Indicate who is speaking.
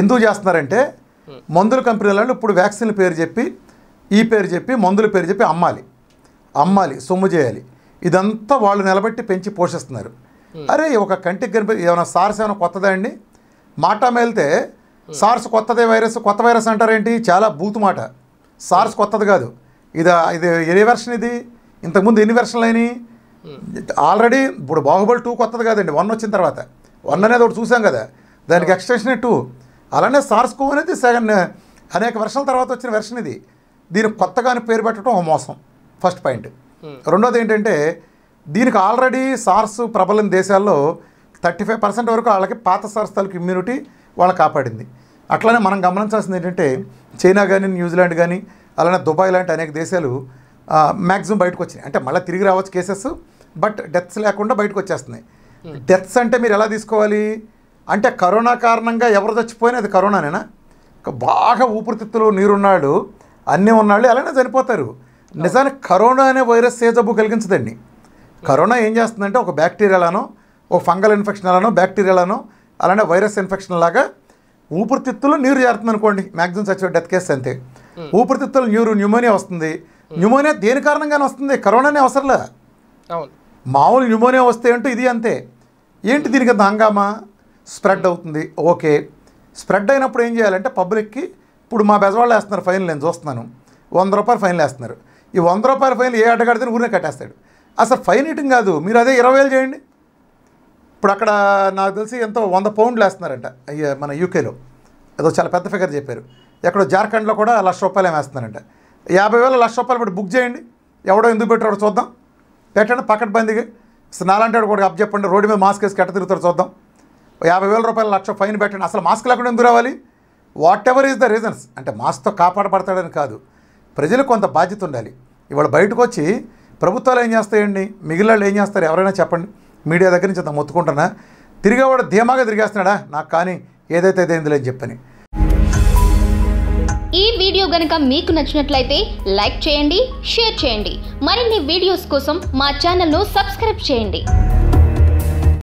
Speaker 1: ఎందుకు చేస్తున్నారంటే hmm. మందుల కంపెనీలలో ఇప్పుడు వ్యాక్సిన్ల పేరు చెప్పి ఈ పేరు చెప్పి మందుల పేరు చెప్పి అమ్మాలి అమ్మాలి సొమ్ము చేయాలి ఇదంతా వాళ్ళు నిలబెట్టి పెంచి పోషిస్తున్నారు hmm. అరే ఒక కంటికి కనిపి ఏమైనా సార్స్ ఏమైనా కొత్తదా అండి మాట మేలితే hmm. సార్స్ కొత్తదే వైరస్ కొత్త వైరస్ అంటారేంటి చాలా బూతు మాట సార్స్ కొత్తది కాదు ఇది ఇది ఏ వెర్షన్ ఇది ఇంతకుముందు ఎన్ని వెర్షన్లు అయినాయి ఆల్రెడీ ఇప్పుడు బాహుబలి టూ కొత్తది కాదండి వన్ వచ్చిన తర్వాత వన్ అనేది ఒకటి చూసాం కదా దానికి ఎక్స్టెన్షన్ టూ అలానే సార్స్కో అనేది సెకండ్ అనేక వర్షాల తర్వాత వచ్చిన వెర్షన్ ఇది దీనికి కొత్తగానే పేరు పెట్టడం మోసం ఫస్ట్ పాయింట్ hmm. రెండోది ఏంటంటే దీనికి ఆల్రెడీ సార్స్ ప్రబలం దేశాల్లో థర్టీ ఫైవ్ పర్సెంట్ వరకు వాళ్ళకి పాత సార్స్ తలకి ఇమ్యూనిటీ వాళ్ళు కాపాడింది అట్లానే మనం గమనించాల్సింది ఏంటంటే చైనా కానీ న్యూజిలాండ్ కానీ అలానే దుబాయ్ లాంటి అనేక దేశాలు మ్యాక్సిమం బయటకు వచ్చినాయి అంటే మళ్ళీ తిరిగి రావచ్చు కేసెస్ బట్ డెత్స్ లేకుండా బయటకు వచ్చేస్తున్నాయి డెత్స్ hmm. అంటే మీరు ఎలా తీసుకోవాలి అంటే కరోనా కారణంగా ఎవరు చచ్చిపోయినా అది కరోనానేనా బాగా ఊపిరితిత్తులు నీరున్నాడు అన్నీ ఉన్నాళ్ళు అలానే చనిపోతారు నిజానికి కరోనా అనే వైరస్ ఏ జబ్బు కలిగించదండి కరోనా ఏం చేస్తుందంటే ఒక బ్యాక్టీరియాలనో ఒక ఫంగల్ ఇన్ఫెక్షన్ అలానో బ్యాక్టీరియాలనో అలానే వైరస్ ఇన్ఫెక్షన్ లాగా ఊపిరితిత్తులు నీరు చేరుతుంది అనుకోండి మ్యాక్సిమం చచ్చిపోయి డెత్ కేసు అంతే ఊపిరితిత్తులు నీరు న్యూమోనియా వస్తుంది న్యూమోనియా దేని కారణంగానే వస్తుంది కరోనానే అవసరంలే మామూలు న్యూమోనియా వస్తే ఏంటో ఇది అంతే ఏంటి దీనికి అంత హంగామా స్ప్రెడ్ అవుతుంది ఓకే స్ప్రెడ్ అయినప్పుడు ఏం చేయాలంటే పబ్లిక్కి ఇప్పుడు మా బెజవాళ్ళు వేస్తున్నారు ఫైన్లు నేను చూస్తున్నాను వంద రూపాయలు ఫైన్లు వేస్తున్నారు ఈ వంద రూపాయల ఫైన్ ఏ ఆటగాడితే ఊరినే కట్టేస్తాడు అసలు ఫైన్ ఇయటం కాదు మీరు అదే ఇరవై వేలు చేయండి ఇప్పుడు అక్కడ నాకు తెలిసి ఎంతో వంద పౌండ్లు వేస్తున్నారంట మన యూకేలో ఏదో చాలా పెద్ద ఫిగర్ చెప్పారు ఎక్కడో జార్ఖండ్లో కూడా లక్ష రూపాయలు వేస్తున్నారంట యాభై వేల లక్ష రూపాయలు పెట్టి బుక్ చేయండి ఎవడో ఎందుకు పెట్టాడో చూద్దాం పెట్టండి పక్కన బందిగా నాలాంటి కూడా అప్ చెప్పండి రోడ్డు మీద మాస్క్ వేసి కట్ట తిరుగుతాడు చూద్దాం యాభై వేల రూపాయల లక్ష ఫైన్ పెట్టండి అసలు మాస్క్ లేకుండా ఎందుకు రావాలి whatever is the reasons అంటే మాస్క్తో కాపాడబడతాడని కాదు ప్రజలు కొంత బాధ్యత ఉండాలి ఇవాళ బయటకు వచ్చి ప్రభుత్వాలు ఏం చేస్తాయండి మిగిలిన వాళ్ళు ఏం చేస్తారు ఎవరైనా చెప్పండి మీడియా దగ్గర నుంచి అంత మొత్తుకుంటున్నా తిరిగేవాడు ధీమాగా తిరిగేస్తున్నాడా నాకు కానీ ఏదైతే అదేంది లేని చెప్పని ఈ వీడియో గనుక మీకు నచ్చినట్లయితే లైక్ చేయండి షేర్ చేయండి మరిన్ని వీడియోస్ కోసం మా ఛానల్ను సబ్స్క్రైబ్ చేయండి